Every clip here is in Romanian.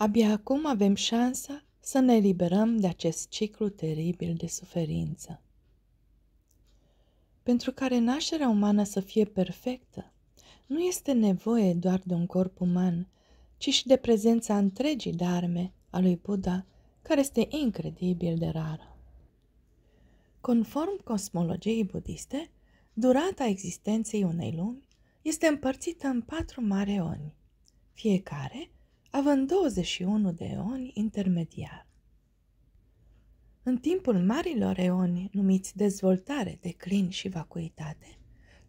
Abia acum avem șansa să ne liberăm de acest ciclu teribil de suferință. Pentru care nașterea umană să fie perfectă, nu este nevoie doar de un corp uman, ci și de prezența întregii darme a lui Buddha, care este incredibil de rară. Conform cosmologiei budiste, durata existenței unei lumi este împărțită în patru mari oni, fiecare având 21 de eoni intermediari. În timpul marilor eoni, numiți dezvoltare, declin și vacuitate,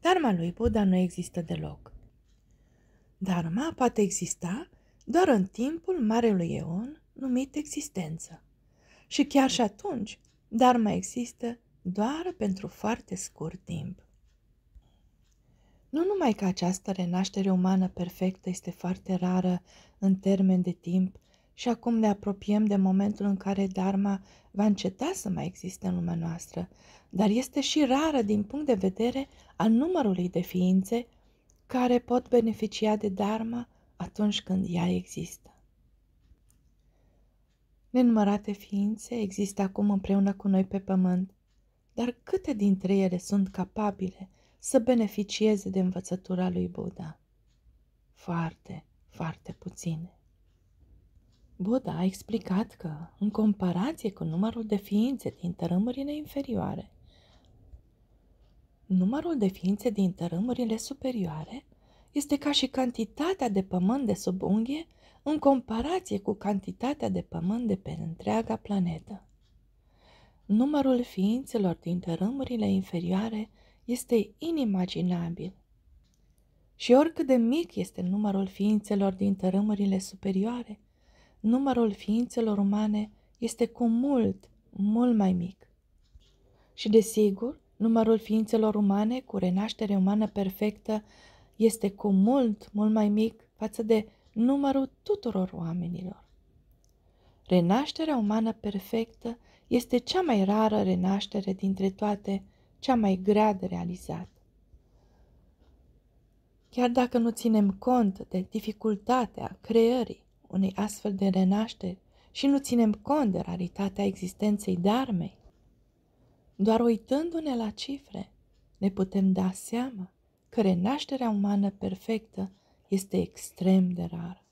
dharma lui Buddha nu există deloc. Dharma poate exista doar în timpul marelui eon, numit existență. Și chiar și atunci, dharma există doar pentru foarte scurt timp. Nu numai că această renaștere umană perfectă este foarte rară în termen de timp și acum ne apropiem de momentul în care Dharma va înceta să mai existe în lumea noastră, dar este și rară din punct de vedere al numărului de ființe care pot beneficia de Dharma atunci când ea există. Nenumărate ființe există acum împreună cu noi pe pământ, dar câte dintre ele sunt capabile – să beneficieze de învățătura lui Buddha. Foarte, foarte puține. Buddha a explicat că, în comparație cu numărul de ființe din tărâmurile inferioare, numărul de ființe din tărâmurile superioare este ca și cantitatea de pământ de sub unghie în comparație cu cantitatea de pământ de pe întreaga planetă. Numărul ființelor din tărâmurile inferioare este inimaginabil. Și oricât de mic este numărul ființelor din tărâmurile superioare, numărul ființelor umane este cu mult, mult mai mic. Și desigur, numărul ființelor umane cu renaștere umană perfectă este cu mult, mult mai mic față de numărul tuturor oamenilor. Renașterea umană perfectă este cea mai rară renaștere dintre toate, cea mai grea de realizat. Chiar dacă nu ținem cont de dificultatea creării unei astfel de renașteri și nu ținem cont de raritatea existenței darmei, doar uitându-ne la cifre, ne putem da seama că renașterea umană perfectă este extrem de rară.